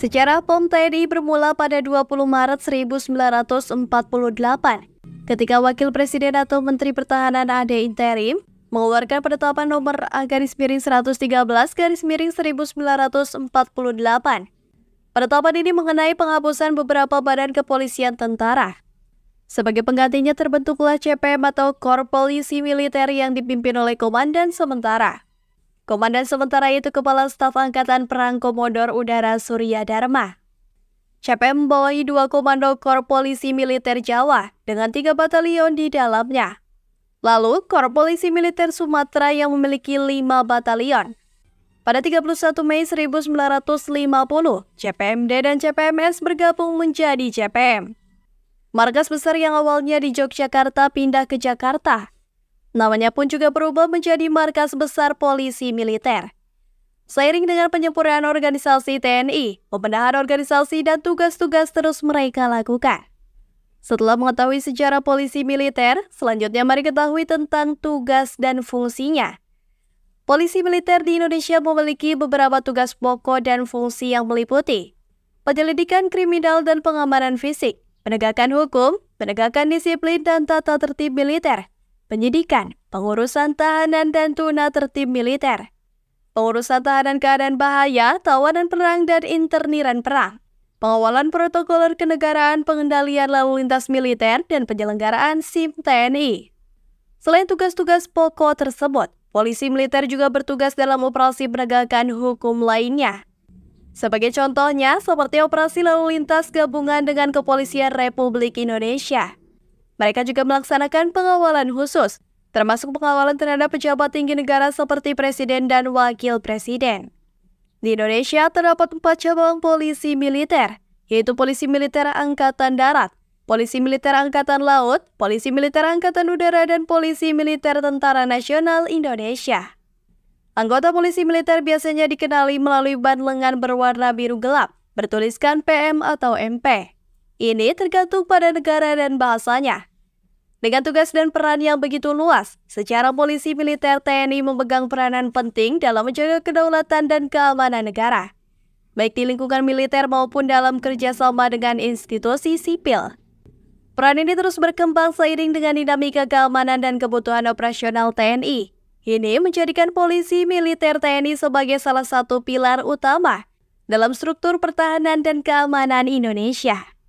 Sejarah POM TNI bermula pada 20 Maret 1948 ketika Wakil Presiden atau Menteri Pertahanan Ade Interim mengeluarkan penetapan nomor A garis miring 113 garis miring 1948. Penetapan ini mengenai penghapusan beberapa badan kepolisian tentara. Sebagai penggantinya terbentuklah CPM atau Korps Polisi Militer yang dipimpin oleh Komandan Sementara. Komandan sementara itu Kepala Staf Angkatan Perang Komodor Udara Surya Dharma. CPM membawahi dua komando Kor Polisi Militer Jawa dengan tiga batalion di dalamnya. Lalu, Kor Polisi Militer Sumatera yang memiliki lima batalion. Pada 31 Mei 1950, CPMD dan CPMS bergabung menjadi CPM. Markas besar yang awalnya di Yogyakarta pindah ke Jakarta Namanya pun juga berubah menjadi markas besar polisi militer. Seiring dengan penyempurnaan organisasi TNI, pembenahan organisasi dan tugas-tugas terus mereka lakukan. Setelah mengetahui sejarah polisi militer, selanjutnya mari ketahui tentang tugas dan fungsinya. Polisi militer di Indonesia memiliki beberapa tugas pokok dan fungsi yang meliputi penyelidikan kriminal dan pengamanan fisik, penegakan hukum, penegakan disiplin dan tata tertib militer, penyidikan, pengurusan tahanan dan tuna tertib militer, pengurusan tahanan keadaan bahaya, tawanan perang dan interniran perang, pengawalan protokol kenegaraan, pengendalian lalu lintas militer, dan penyelenggaraan SIM TNI. Selain tugas-tugas pokok tersebut, polisi militer juga bertugas dalam operasi penegakan hukum lainnya. Sebagai contohnya, seperti operasi lalu lintas gabungan dengan Kepolisian Republik Indonesia. Mereka juga melaksanakan pengawalan khusus, termasuk pengawalan terhadap pejabat tinggi negara seperti presiden dan wakil presiden. Di Indonesia terdapat empat cabang polisi militer, yaitu polisi militer angkatan darat, polisi militer angkatan laut, polisi militer angkatan udara, dan polisi militer tentara nasional Indonesia. Anggota polisi militer biasanya dikenali melalui ban lengan berwarna biru gelap, bertuliskan PM atau MP. Ini tergantung pada negara dan bahasanya. Dengan tugas dan peran yang begitu luas, secara polisi militer TNI memegang peranan penting dalam menjaga kedaulatan dan keamanan negara. Baik di lingkungan militer maupun dalam kerjasama dengan institusi sipil. Peran ini terus berkembang seiring dengan dinamika keamanan dan kebutuhan operasional TNI. Ini menjadikan polisi militer TNI sebagai salah satu pilar utama dalam struktur pertahanan dan keamanan Indonesia.